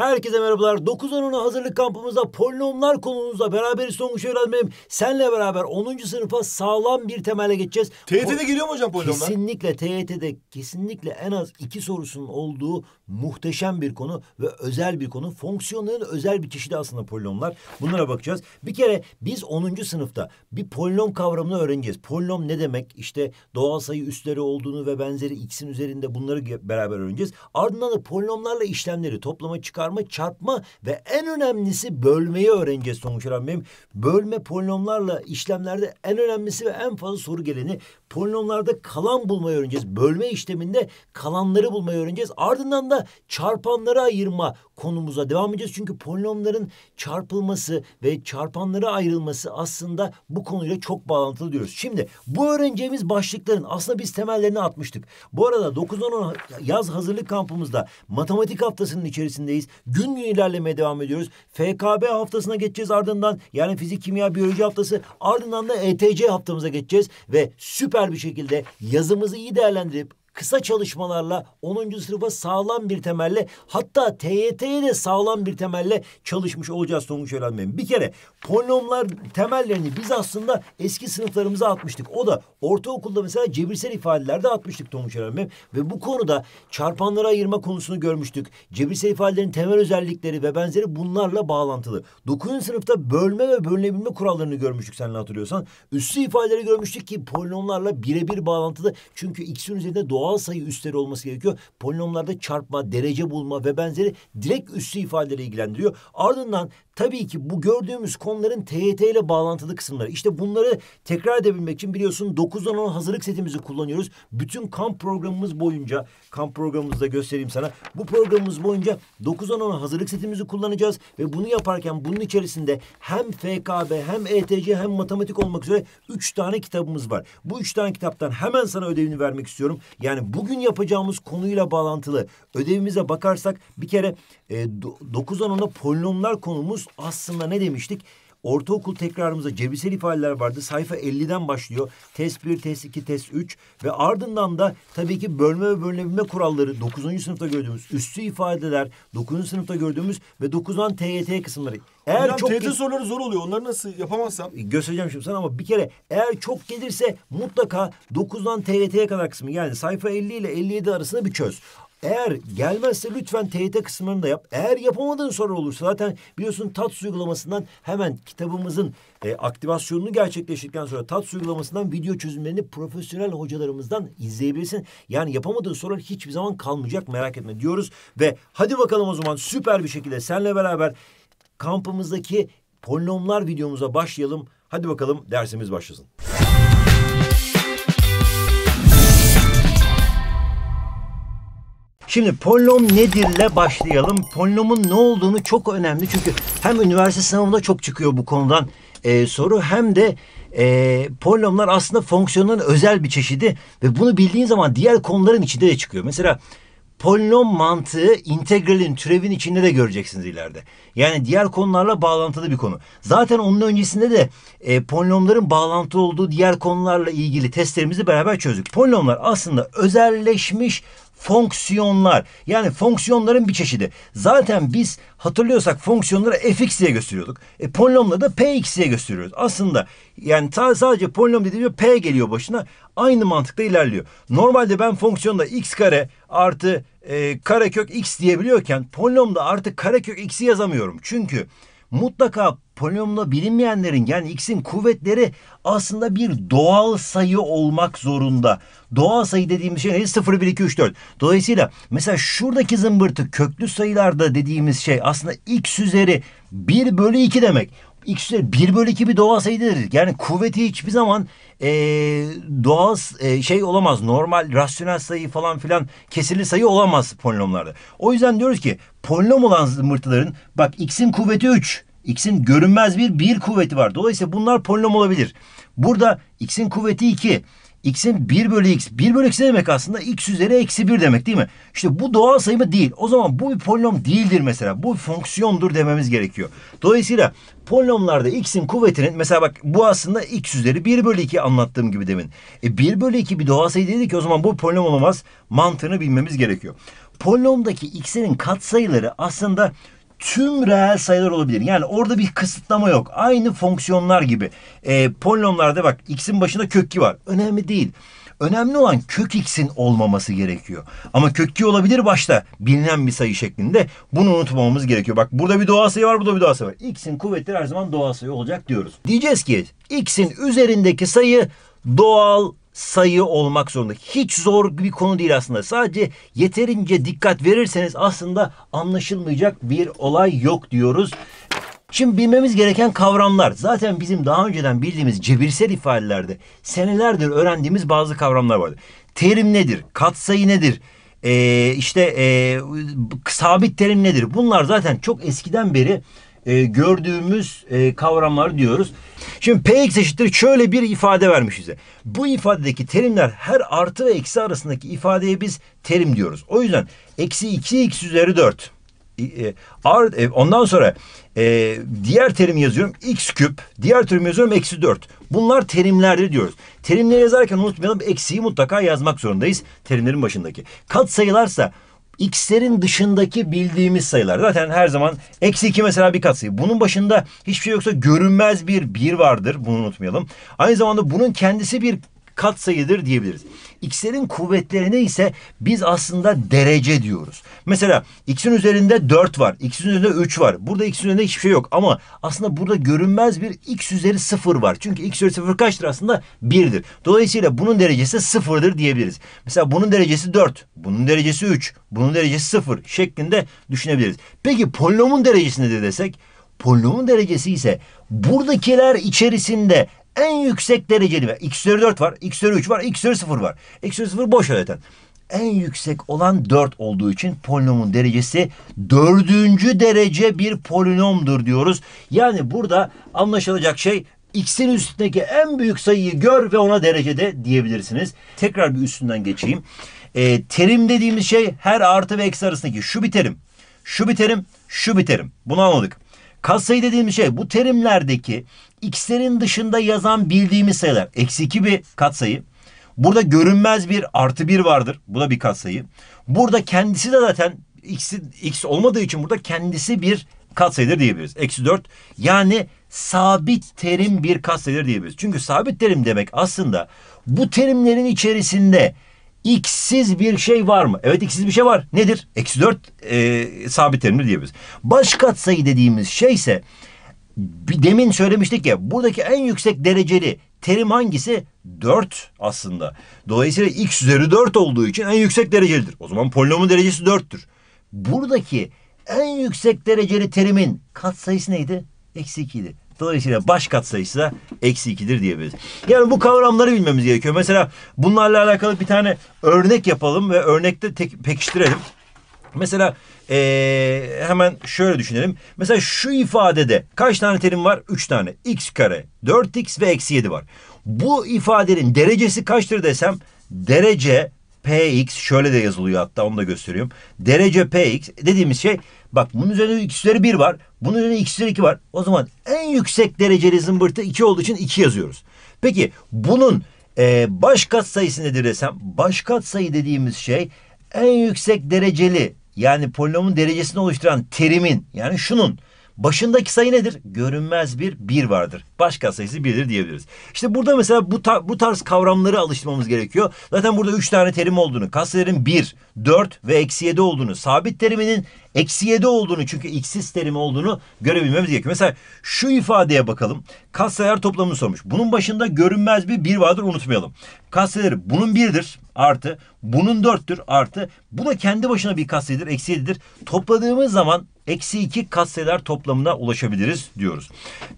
Herkese merhabalar. 9 10 hazırlık kampımızda polinomlar konumuzla beraber son sonuç öğrenmem. Senle beraber 10. sınıfa sağlam bir temele geçeceğiz. TYT'de geliyor mu hocam polinomlar? Kesinlikle TYT'de kesinlikle en az iki sorusunun olduğu muhteşem bir konu ve özel bir konu. Fonksiyonların özel bir çeşidi aslında polinomlar. Bunlara bakacağız. Bir kere biz 10. sınıfta bir polinom kavramını öğreneceğiz. Polinom ne demek? İşte doğal sayı üstleri olduğunu ve benzeri x'in üzerinde bunları beraber öğreneceğiz. Ardından da polinomlarla işlemleri toplama çıkar çıkarma, çarpma ve en önemlisi bölmeyi öğreneceğiz Sonuç olarak benim Bölme polinomlarla işlemlerde en önemlisi ve en fazla soru geleni polinomlarda kalan bulmayı öğreneceğiz. Bölme işleminde kalanları bulmayı öğreneceğiz. Ardından da çarpanları ayırma, konumuza devam edeceğiz. Çünkü polinomların çarpılması ve çarpanlara ayrılması aslında bu konuyla çok bağlantılı diyoruz. Şimdi bu öğreneceğimiz başlıkların aslında biz temellerini atmıştık. Bu arada 9'dan 10 yaz hazırlık kampımızda matematik haftasının içerisindeyiz. Gün gün ilerlemeye devam ediyoruz. FKB haftasına geçeceğiz ardından yani fizik, kimya, biyoloji haftası ardından da ETC haftamıza geçeceğiz ve süper bir şekilde yazımızı iyi değerlendirip kısa çalışmalarla 10. sınıfa sağlam bir temelle hatta TYT'ye de sağlam bir temelle çalışmış olacağız Tonguç öğrenmem. Bir kere polinomlar temellerini biz aslında eski sınıflarımıza atmıştık. O da ortaokulda mesela cebirsel ifadelerde atmıştık Tonguç öğrenmem ve bu konuda çarpanlara ayırma konusunu görmüştük. Cebirsel ifadelerin temel özellikleri ve benzeri bunlarla bağlantılı. 9. sınıfta bölme ve bölünebilme kurallarını görmüştük sen hatırlıyorsan. Üssü ifadeleri görmüştük ki polinomlarla birebir bağlantılı. Çünkü x'in üzerinde doğa doğal sayı üstleri olması gerekiyor. Polinomlarda çarpma, derece bulma ve benzeri direkt üssü ifadeleri ilgilendiriyor. Ardından tabii ki bu gördüğümüz konuların TYT ile bağlantılı kısımları. İşte bunları tekrar edebilmek için biliyorsun 9'dan 10 hazırlık setimizi kullanıyoruz. Bütün kamp programımız boyunca, kamp programımızda göstereyim sana. Bu programımız boyunca 9'dan 10 hazırlık setimizi kullanacağız ve bunu yaparken bunun içerisinde hem FKB hem ETC hem matematik olmak üzere 3 tane kitabımız var. Bu 3 tane kitaptan hemen sana ödevini vermek istiyorum. Yani yani bugün yapacağımız konuyla bağlantılı ödevimize bakarsak bir kere e, 9 10'da polinomlar konumuz aslında ne demiştik? Ortaokul tekrarımızda cebirsel ifadeler vardı. Sayfa 50'den başlıyor. Test 1, test 2, test 3 ve ardından da tabii ki bölme ve bölünebilme kuralları 9. sınıfta gördüğümüz üstü ifadeler 9. sınıfta gördüğümüz ve 9'dan TYT kısımları. Eğer Hocam, çok TYT ge- soruları zor oluyor. Onları nasıl yapamazsam? E, göstereceğim şimdi sana ama bir kere eğer çok gelirse mutlaka 9'dan TYT'ye kadar kısmı yani sayfa 50 ile 57 arasında bir çöz. Eğer gelmezse lütfen TYT kısımlarını da yap. Eğer yapamadığın soru olursa zaten biliyorsun tat uygulamasından hemen kitabımızın e, aktivasyonunu gerçekleştirdikten sonra tat uygulamasından video çözümlerini profesyonel hocalarımızdan izleyebilirsin. Yani yapamadığın sorular hiçbir zaman kalmayacak merak etme diyoruz. Ve hadi bakalım o zaman süper bir şekilde senle beraber kampımızdaki polinomlar videomuza başlayalım. Hadi bakalım dersimiz başlasın. Şimdi polinom nedirle başlayalım. Polinomun ne olduğunu çok önemli çünkü hem üniversite sınavında çok çıkıyor bu konudan e, soru hem de e, polinomlar aslında fonksiyonların özel bir çeşidi ve bunu bildiğin zaman diğer konuların içinde de çıkıyor. Mesela polinom mantığı integralin türevin içinde de göreceksiniz ileride. Yani diğer konularla bağlantılı bir konu. Zaten onun öncesinde de e, polinomların bağlantılı olduğu diğer konularla ilgili testlerimizi beraber çözdük. Polinomlar aslında özelleşmiş fonksiyonlar. Yani fonksiyonların bir çeşidi. Zaten biz hatırlıyorsak fonksiyonları fx diye gösteriyorduk. E, polinomla da px diye gösteriyoruz. Aslında yani sadece polinom dediğimde p geliyor başına. Aynı mantıkla ilerliyor. Normalde ben fonksiyonda x kare artı e, karekök x diyebiliyorken polinomda artık karekök x'i yazamıyorum. Çünkü mutlaka polinomla bilinmeyenlerin yani x'in kuvvetleri aslında bir doğal sayı olmak zorunda. Doğal sayı dediğimiz şey ne? 0, 1, 2, 3, 4. Dolayısıyla mesela şuradaki zımbırtı köklü sayılarda dediğimiz şey aslında x üzeri 1 bölü 2 demek x bir 1 bölü 2 bir doğal sayıdır. Yani kuvveti hiçbir zaman e, doğal e, şey olamaz. Normal, rasyonel sayı falan filan kesirli sayı olamaz polinomlarda. O yüzden diyoruz ki polinom olan zımbırtıların bak x'in kuvveti 3. X'in görünmez bir bir kuvveti var. Dolayısıyla bunlar polinom olabilir. Burada x'in kuvveti 2 x'in 1 bölü x. 1 bölü x ne demek aslında? x üzeri eksi 1 demek değil mi? İşte bu doğal sayı mı? Değil. O zaman bu bir polinom değildir mesela. Bu bir fonksiyondur dememiz gerekiyor. Dolayısıyla polinomlarda x'in kuvvetinin mesela bak bu aslında x üzeri 1 bölü 2 anlattığım gibi demin. E 1 bölü 2 bir doğal sayı dedi ki o zaman bu polinom olamaz. Mantığını bilmemiz gerekiyor. Polinomdaki x'in katsayıları aslında tüm reel sayılar olabilir. Yani orada bir kısıtlama yok. Aynı fonksiyonlar gibi. E, polinomlarda bak x'in başında kökki var. Önemli değil. Önemli olan kök x'in olmaması gerekiyor. Ama kökki olabilir başta bilinen bir sayı şeklinde. Bunu unutmamamız gerekiyor. Bak burada bir doğal sayı var, burada bir doğal sayı var. X'in kuvvetleri her zaman doğal sayı olacak diyoruz. Diyeceğiz ki x'in üzerindeki sayı doğal sayı olmak zorunda. Hiç zor bir konu değil aslında. Sadece yeterince dikkat verirseniz aslında anlaşılmayacak bir olay yok diyoruz. Şimdi bilmemiz gereken kavramlar zaten bizim daha önceden bildiğimiz cebirsel ifadelerde senelerdir öğrendiğimiz bazı kavramlar vardı. Terim nedir? Katsayı nedir? Ee, işte e, sabit terim nedir? Bunlar zaten çok eskiden beri e, gördüğümüz e, kavramlar diyoruz. Şimdi px eşittir şöyle bir ifade vermiş bize. Bu ifadedeki terimler her artı ve eksi arasındaki ifadeye biz terim diyoruz. O yüzden eksi 2 x üzeri 4. E, e, ondan sonra e, diğer terim yazıyorum x küp. Diğer terim yazıyorum eksi 4. Bunlar terimlerdir diyoruz. Terimleri yazarken unutmayalım eksiyi mutlaka yazmak zorundayız terimlerin başındaki. Kat sayılarsa x'lerin dışındaki bildiğimiz sayılar. Zaten her zaman eksi 2 mesela bir katsayı. Bunun başında hiçbir şey yoksa görünmez bir 1 vardır. Bunu unutmayalım. Aynı zamanda bunun kendisi bir katsayıdır diyebiliriz. X'lerin kuvvetlerine ise biz aslında derece diyoruz. Mesela X'in üzerinde 4 var. X'in üzerinde 3 var. Burada X'in üzerinde hiçbir şey yok. Ama aslında burada görünmez bir X üzeri 0 var. Çünkü X üzeri 0 kaçtır aslında? 1'dir. Dolayısıyla bunun derecesi 0'dır diyebiliriz. Mesela bunun derecesi 4. Bunun derecesi 3. Bunun derecesi 0 şeklinde düşünebiliriz. Peki polinomun derecesi nedir desek? Polinomun derecesi ise buradakiler içerisinde en yüksek dereceli ve x üzeri 4 var, x üzeri 3 var, x üzeri 0 var. x üzeri 0 boş öğreten. En yüksek olan 4 olduğu için polinomun derecesi dördüncü derece bir polinomdur diyoruz. Yani burada anlaşılacak şey x'in üstündeki en büyük sayıyı gör ve ona derecede diyebilirsiniz. Tekrar bir üstünden geçeyim. E, terim dediğimiz şey her artı ve eksi arasındaki şu bir terim, şu bir terim, şu bir terim. Bunu anladık. Kas dediğim şey bu terimlerdeki x'lerin dışında yazan bildiğimiz sayılar. Eksi 2 bir katsayı. Burada görünmez bir artı 1 vardır. Bu da bir katsayı. Burada kendisi de zaten x'i, x olmadığı için burada kendisi bir katsayıdır diyebiliriz. Eksi 4 yani sabit terim bir katsayıdır diyebiliriz. Çünkü sabit terim demek aslında bu terimlerin içerisinde x'siz bir şey var mı? Evet x'siz bir şey var. Nedir? Eksi 4 e, sabit terimdir diyebiliriz. Baş katsayı dediğimiz şey ise demin söylemiştik ya buradaki en yüksek dereceli terim hangisi? 4 aslında. Dolayısıyla x üzeri 4 olduğu için en yüksek derecelidir. O zaman polinomun derecesi 4'tür. Buradaki en yüksek dereceli terimin katsayısı neydi? Eksi 2 Dolayısıyla baş katsayısı da eksi 2'dir diyebiliriz. Yani bu kavramları bilmemiz gerekiyor. Mesela bunlarla alakalı bir tane örnek yapalım ve örnekte tek, pekiştirelim. Mesela ee, hemen şöyle düşünelim. Mesela şu ifadede kaç tane terim var? Üç tane. x kare, 4x ve eksi 7 var. Bu ifadenin derecesi kaçtır desem derece px şöyle de yazılıyor hatta onu da gösteriyorum. Derece px dediğimiz şey Bak bunun üzerinde ikizleri bir var. Bunun üzerinde ikizleri iki var. O zaman en yüksek dereceli zımbırtı iki olduğu için iki yazıyoruz. Peki bunun e, baş katsayısı nedir desem? Baş katsayı dediğimiz şey en yüksek dereceli yani polinomun derecesini oluşturan terimin yani şunun Başındaki sayı nedir? Görünmez bir bir vardır. Başka sayısı birdir diyebiliriz. İşte burada mesela bu, ta bu tarz kavramları alıştırmamız gerekiyor. Zaten burada üç tane terim olduğunu, kaselerin bir, dört ve eksi yedi olduğunu, sabit teriminin eksi yedi olduğunu çünkü x'siz terim olduğunu görebilmemiz gerekiyor. Mesela şu ifadeye bakalım. Kas sayılar toplamını sormuş. Bunun başında görünmez bir bir vardır unutmayalım. Katsayıları bunun birdir artı bunun dörttür artı bu da kendi başına bir katsayıdır eksi yedidir. Topladığımız zaman eksi iki katsayılar toplamına ulaşabiliriz diyoruz.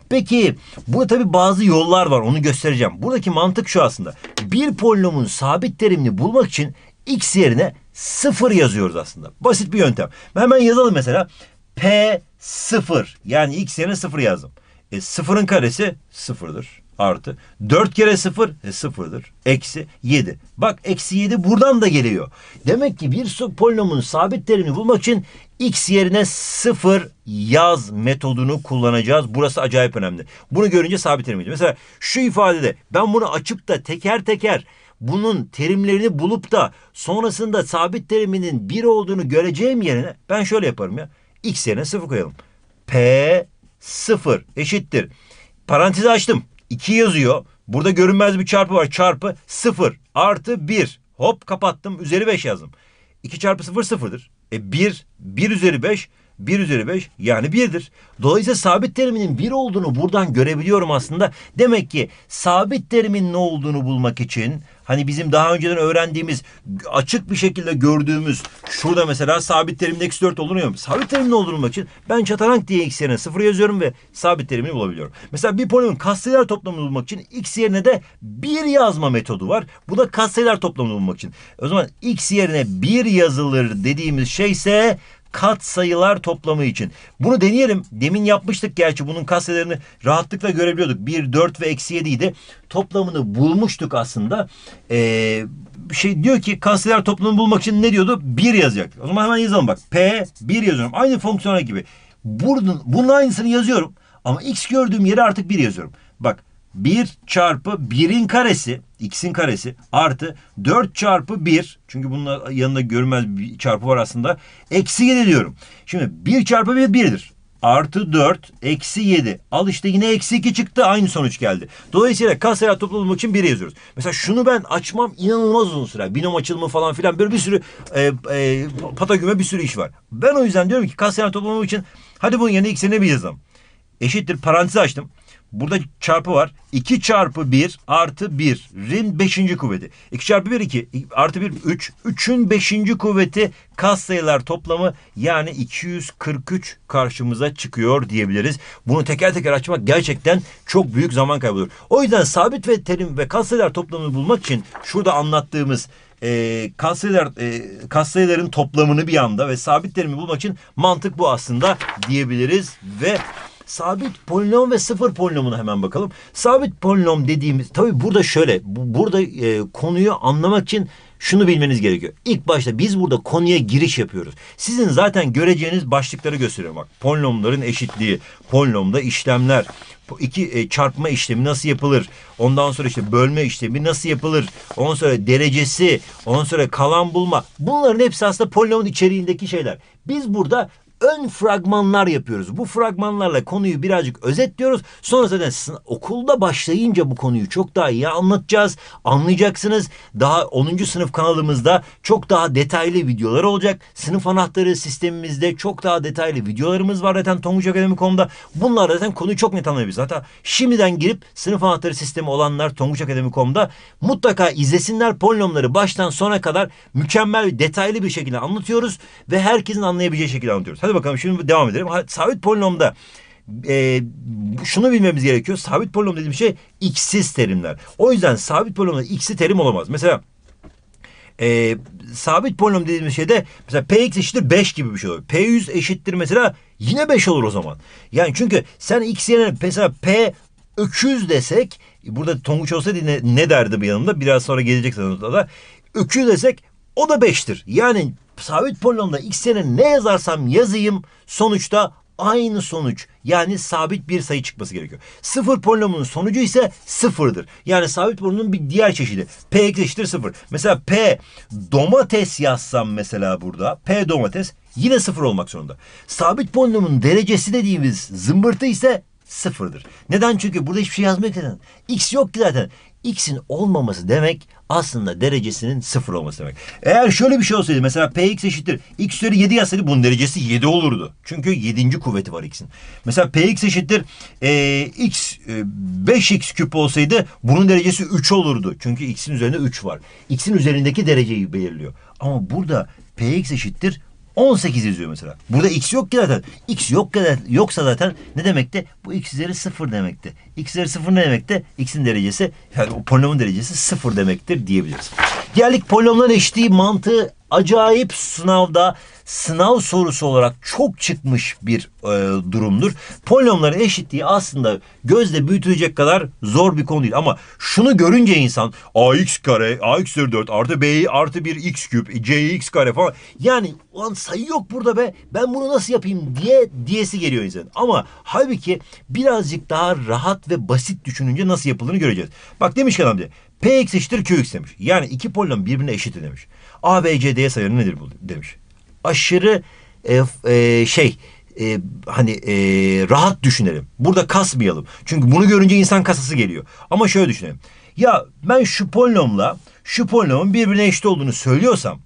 Peki burada tabi bazı yollar var onu göstereceğim. Buradaki mantık şu aslında. Bir polinomun sabit terimini bulmak için x yerine sıfır yazıyoruz aslında. Basit bir yöntem. Hemen yazalım mesela. P sıfır yani x yerine sıfır yazdım. E, sıfırın karesi sıfırdır artı. 4 kere 0 e, 0'dır. Eksi 7. Bak eksi 7 buradan da geliyor. Demek ki bir polinomun sabit terimini bulmak için x yerine 0 yaz metodunu kullanacağız. Burası acayip önemli. Bunu görünce sabit terim diyeceğim. Mesela şu ifadede ben bunu açıp da teker teker bunun terimlerini bulup da sonrasında sabit teriminin 1 olduğunu göreceğim yerine ben şöyle yaparım ya. X yerine 0 koyalım. P 0 eşittir. Parantezi açtım. 2 yazıyor. Burada görünmez bir çarpı var. Çarpı 0 artı 1. Hop kapattım. Üzeri 5 yazdım. 2 çarpı 0 sıfırdır. E 1, 1 üzeri 5, 1 üzeri 5 yani 1'dir. Dolayısıyla sabit teriminin 1 olduğunu buradan görebiliyorum aslında. Demek ki sabit terimin ne olduğunu bulmak için hani bizim daha önceden öğrendiğimiz açık bir şekilde gördüğümüz şurada mesela sabit terimde x4 olunuyor. Sabit terimini olunmak için ben çatarank diye x yerine 0 yazıyorum ve sabit terimini bulabiliyorum. Mesela bir polinomun katsayılar toplamını bulmak için x yerine de 1 yazma metodu var. Bu da katsayılar toplamını bulmak için. O zaman x yerine 1 yazılır dediğimiz şeyse kat sayılar toplamı için. Bunu deneyelim. Demin yapmıştık gerçi bunun kat sayılarını rahatlıkla görebiliyorduk. 1, 4 ve eksi 7 idi. Toplamını bulmuştuk aslında. Ee, şey diyor ki kat sayılar toplamını bulmak için ne diyordu? 1 yazacak. O zaman hemen yazalım bak. P 1 yazıyorum. Aynı fonksiyona gibi. Bunun, bunun aynısını yazıyorum. Ama x gördüğüm yere artık 1 yazıyorum. Bak 1 çarpı 1'in karesi x'in karesi artı 4 çarpı 1 çünkü bunun yanında görünmez bir çarpı var aslında eksi 7 diyorum. Şimdi 1 çarpı 1 1'dir. Artı 4 eksi 7 al işte yine eksi 2 çıktı aynı sonuç geldi. Dolayısıyla kasaya toplulmak için 1 yazıyoruz. Mesela şunu ben açmam inanılmaz uzun süre. Binom açılımı falan filan böyle bir sürü e, e, patagüme bir sürü iş var. Ben o yüzden diyorum ki kasaya toplulmak için hadi bunun yerine x'e ne bir yazalım. Eşittir parantez açtım. Burada çarpı var. 2 çarpı 1 artı 1'in 5. kuvveti. 2 çarpı 1 2 artı 1 3. 3'ün 5. kuvveti kas sayılar toplamı yani 243 karşımıza çıkıyor diyebiliriz. Bunu teker teker açmak gerçekten çok büyük zaman kaybıdır. O yüzden sabit ve terim ve kas sayılar toplamını bulmak için şurada anlattığımız e, kas, sayılar, e, kas sayıların toplamını bir anda ve sabit terimi bulmak için mantık bu aslında diyebiliriz ve Sabit polinom ve sıfır polinomuna hemen bakalım. Sabit polinom dediğimiz tabii burada şöyle bu, burada e, konuyu anlamak için şunu bilmeniz gerekiyor. İlk başta biz burada konuya giriş yapıyoruz. Sizin zaten göreceğiniz başlıkları gösteriyor bak. Polinomların eşitliği, polinomda işlemler, iki e, çarpma işlemi nasıl yapılır? Ondan sonra işte bölme işlemi nasıl yapılır? Ondan sonra derecesi, ondan sonra kalan bulma. Bunların hepsi aslında polinomun içeriğindeki şeyler. Biz burada ön fragmanlar yapıyoruz. Bu fragmanlarla konuyu birazcık özetliyoruz. Sonra zaten okulda başlayınca bu konuyu çok daha iyi anlatacağız. Anlayacaksınız. Daha 10. sınıf kanalımızda çok daha detaylı videolar olacak. Sınıf anahtarı sistemimizde çok daha detaylı videolarımız var zaten Tonguç Akademi.com'da. Bunlar zaten konuyu çok net anlayabiliriz. Hatta şimdiden girip sınıf anahtarı sistemi olanlar Tonguç Akademi.com'da mutlaka izlesinler. Polinomları baştan sona kadar mükemmel detaylı bir şekilde anlatıyoruz ve herkesin anlayabileceği şekilde anlatıyoruz. Hadi Hadi bakalım şimdi devam edelim. Sabit polinomda e, şunu bilmemiz gerekiyor. Sabit polinom dediğim şey x'siz terimler. O yüzden sabit polinomda x'li terim olamaz. Mesela e, sabit polinom dediğimiz şeyde mesela px eşittir 5 gibi bir şey olur. p100 eşittir mesela yine 5 olur o zaman. Yani çünkü sen x yerine mesela p öküz desek burada Tonguç olsaydı ne, ne derdi bir yanımda biraz sonra gelecek sanırım da öküz desek o da 5'tir. Yani sabit polinomda x'e ne yazarsam yazayım sonuçta aynı sonuç yani sabit bir sayı çıkması gerekiyor. Sıfır polinomunun sonucu ise sıfırdır. Yani sabit polinomun bir diğer çeşidi. P eşittir sıfır. Mesela P domates yazsam mesela burada. P domates yine sıfır olmak zorunda. Sabit polinomun derecesi dediğimiz zımbırtı ise sıfırdır. Neden? Çünkü burada hiçbir şey yazmıyor ki zaten. X yok ki zaten x'in olmaması demek aslında derecesinin sıfır olması demek. Eğer şöyle bir şey olsaydı mesela px eşittir x üzeri 7 yazsaydı bunun derecesi 7 olurdu. Çünkü 7. kuvveti var x'in. Mesela px eşittir e, x e, 5x küp olsaydı bunun derecesi 3 olurdu. Çünkü x'in üzerinde 3 var. x'in üzerindeki dereceyi belirliyor. Ama burada px eşittir 18 yazıyor mesela. Burada x yok ki zaten. X yok ki zaten. Yoksa zaten ne demekti? Bu x üzeri 0 demekti. x üzeri 0 ne demekti? x'in derecesi yani o polinomun derecesi 0 demektir diyebiliriz. Geldik polinomların eşitliği mantığı acayip sınavda sınav sorusu olarak çok çıkmış bir e, durumdur. Polinomların eşitliği aslında gözle büyütülecek kadar zor bir konu değil. Ama şunu görünce insan ax kare, ax 4 artı b artı 1 x küp, cx kare falan. Yani ulan sayı yok burada be ben bunu nasıl yapayım diye diyesi geliyor insan. Ama halbuki birazcık daha rahat ve basit düşününce nasıl yapıldığını göreceğiz. Bak demiş ki adam diye. Px eşittir Qx demiş. Yani iki polinom birbirine eşit demiş. ABCD sayarı nedir bu demiş. Aşırı e, e, şey e, hani e, rahat düşünelim. Burada kasmayalım. Çünkü bunu görünce insan kasası geliyor. Ama şöyle düşünelim. Ya ben şu polinomla şu polinomun birbirine eşit olduğunu söylüyorsam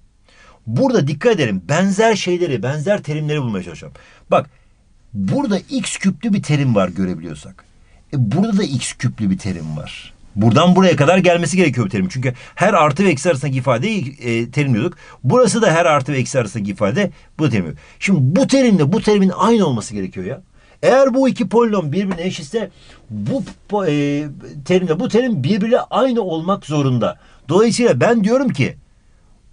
burada dikkat edelim benzer şeyleri benzer terimleri bulmaya çalışacağım. Bak burada x küplü bir terim var görebiliyorsak. E, burada da x küplü bir terim var. Buradan buraya kadar gelmesi gerekiyor bu terim. Çünkü her artı ve eksi arasındaki ifadeyi e, terimliyorduk. Burası da her artı ve eksi arasındaki ifade bu terim. Şimdi bu terimle bu terimin aynı olması gerekiyor ya. Eğer bu iki polinom birbirine eşitse bu e, terimle bu terim birbirine aynı olmak zorunda. Dolayısıyla ben diyorum ki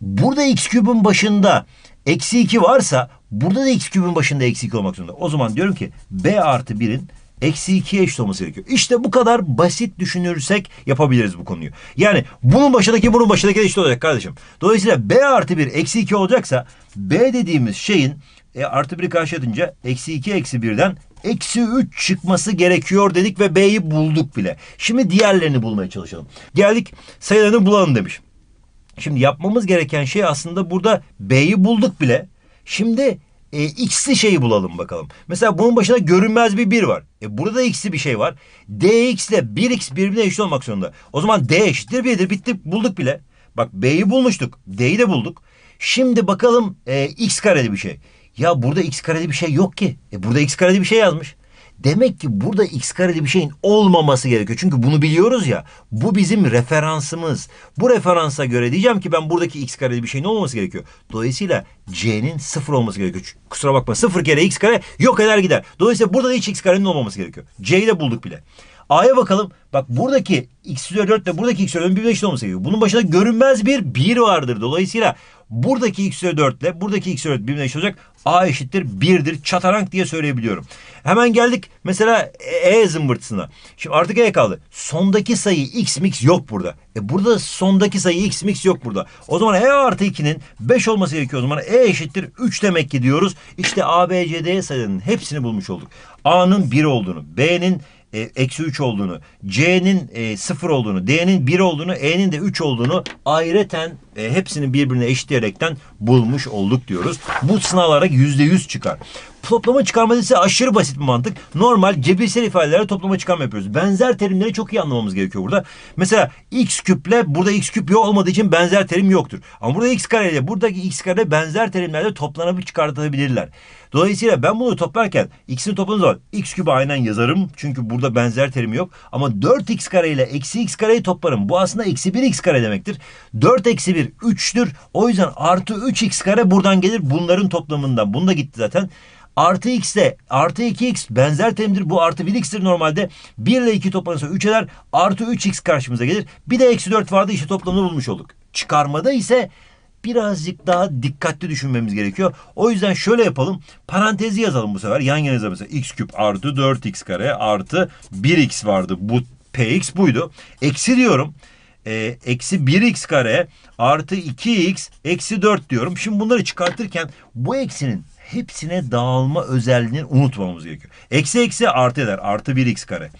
burada x küpün başında eksi 2 varsa burada da x küpün başında eksi 2 olmak zorunda. O zaman diyorum ki b artı 1'in eksi 2'ye eşit olması gerekiyor. İşte bu kadar basit düşünürsek yapabiliriz bu konuyu. Yani bunun başındaki bunun başındaki eşit olacak kardeşim. Dolayısıyla B artı 1 eksi 2 olacaksa B dediğimiz şeyin e, artı 1'i karşı atınca eksi 2 eksi 1'den eksi 3 çıkması gerekiyor dedik ve B'yi bulduk bile. Şimdi diğerlerini bulmaya çalışalım. Geldik sayılarını bulalım demiş. Şimdi yapmamız gereken şey aslında burada B'yi bulduk bile. Şimdi e, x'li şeyi bulalım bakalım. Mesela bunun başında görünmez bir 1 var. E burada da x'li bir şey var. dx ile 1x birbirine eşit olmak zorunda. O zaman d eşittir 1'dir. bitti bulduk bile. Bak b'yi bulmuştuk. d'yi de bulduk. Şimdi bakalım e, x kareli bir şey. Ya burada x kareli bir şey yok ki. E burada x kareli bir şey yazmış. Demek ki burada x kareli bir şeyin olmaması gerekiyor. Çünkü bunu biliyoruz ya. Bu bizim referansımız. Bu referansa göre diyeceğim ki ben buradaki x kareli bir şeyin olmaması gerekiyor. Dolayısıyla c'nin sıfır olması gerekiyor. Kusura bakma sıfır kere x kare yok eder gider. Dolayısıyla burada da hiç x karenin olmaması gerekiyor. C'yi de bulduk bile. A'ya bakalım. Bak buradaki x üzeri 4 ile buradaki x üzeri 4'ün birleşik olması gerekiyor. Bunun başında görünmez bir 1 vardır. Dolayısıyla buradaki x üzeri 4 ile buradaki x üzeri 4 birbirine eşit olacak. A eşittir 1'dir çatarank diye söyleyebiliyorum. Hemen geldik mesela e, e zımbırtısına. Şimdi artık E kaldı. Sondaki sayı x mix yok burada. E burada sondaki sayı x mix yok burada. O zaman E artı 2'nin 5 olması gerekiyor. O zaman E eşittir 3 demek ki diyoruz. İşte A, B, C, D sayının hepsini bulmuş olduk. A'nın 1 olduğunu, B'nin e, eksi 3 olduğunu, C'nin e, 0 olduğunu, D'nin 1 olduğunu, E'nin de 3 olduğunu ayreten e, hepsinin birbirine eşitleyerekten bulmuş olduk diyoruz. Bu sınavlara %100 çıkar. Toplama çıkarma ise aşırı basit bir mantık. Normal cebirsel ifadelerle toplama çıkarma yapıyoruz. Benzer terimleri çok iyi anlamamız gerekiyor burada. Mesela x küple burada x küp yok olmadığı için benzer terim yoktur. Ama burada x kareyle buradaki x kare benzer terimlerle toplanıp çıkartılabilirler. Dolayısıyla ben bunu toplarken x'in topladığım zaman x kübü aynen yazarım. Çünkü burada benzer terim yok. Ama 4x kare ile eksi x kareyi toplarım. Bu aslında eksi 1x kare demektir. 4 eksi 1 3'tür. O yüzden artı 3x kare buradan gelir. Bunların toplamından. Bunda gitti zaten. Artı x de artı 2x benzer terimdir. Bu artı 1x'tir normalde. 1 ile 2 toplanırsa 3 eder. Artı 3x karşımıza gelir. Bir de eksi 4 vardı. işte toplamını bulmuş olduk. Çıkarmada ise birazcık daha dikkatli düşünmemiz gerekiyor. O yüzden şöyle yapalım. Parantezi yazalım bu sefer. Yan yana yazalım. x küp artı 4x kare artı 1x vardı. Bu px buydu. Eksi diyorum. E, eksi 1x kare artı 2x eksi 4 diyorum. Şimdi bunları çıkartırken bu eksinin hepsine dağılma özelliğini unutmamamız gerekiyor. Eksi eksi artı eder. Artı 1x kare.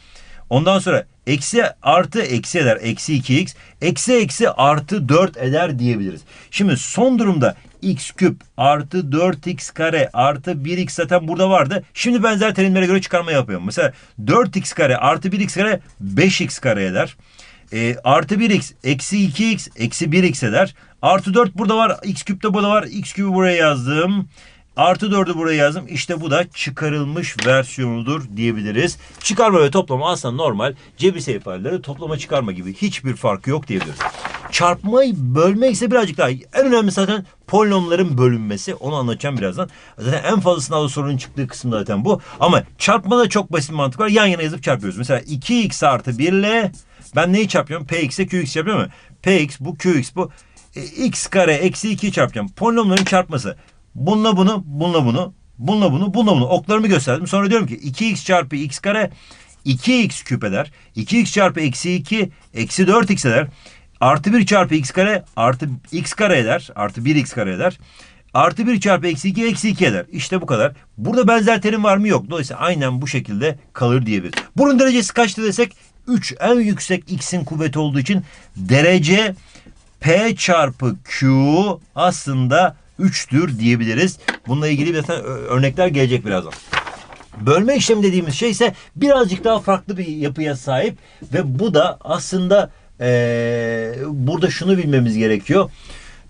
Ondan sonra eksi artı eksi eder. Eksi 2x. Eksi eksi artı 4 eder diyebiliriz. Şimdi son durumda x küp artı 4x kare artı 1x zaten burada vardı. Şimdi benzer terimlere göre çıkarma yapıyorum. Mesela 4x kare artı 1x kare 5x kare eder. E, artı 1x eksi 2x eksi 1x eder. Artı 4 burada var. x küp de burada var. x küpü buraya yazdım. Artı dördü buraya yazdım. İşte bu da çıkarılmış versiyonudur diyebiliriz. Çıkarma ve toplama aslında normal cebirsel ifadeleri toplama çıkarma gibi hiçbir farkı yok diyebiliriz. Çarpmayı bölme ise birazcık daha en önemli zaten polinomların bölünmesi. Onu anlatacağım birazdan. Zaten en fazla sınavda sorunun çıktığı kısım zaten bu. Ama çarpmada çok basit bir mantık var. Yan yana yazıp çarpıyoruz. Mesela 2x artı 1 ile ben neyi çarpıyorum? Px ile qx yapıyorum mu? px bu qx bu. E, x kare eksi 2'yi çarpacağım. Polinomların çarpması. Bununla bunu, bununla bunu, bununla bunu, bununla bunu. Oklarımı gösterdim. Sonra diyorum ki 2x çarpı x kare 2x küp eder. 2x çarpı eksi 2 eksi 4x eder. Artı 1 çarpı x kare artı x kare eder. Artı 1x kare eder. Artı 1 çarpı eksi 2 eksi 2 eder. İşte bu kadar. Burada benzer terim var mı? Yok. Dolayısıyla aynen bu şekilde kalır diyebiliriz. Bunun derecesi kaçtı desek 3 en yüksek x'in kuvveti olduğu için derece P çarpı Q aslında 3'tür diyebiliriz. Bununla ilgili mesela örnekler gelecek birazdan. Bölme işlemi dediğimiz şey ise birazcık daha farklı bir yapıya sahip ve bu da aslında ee, burada şunu bilmemiz gerekiyor.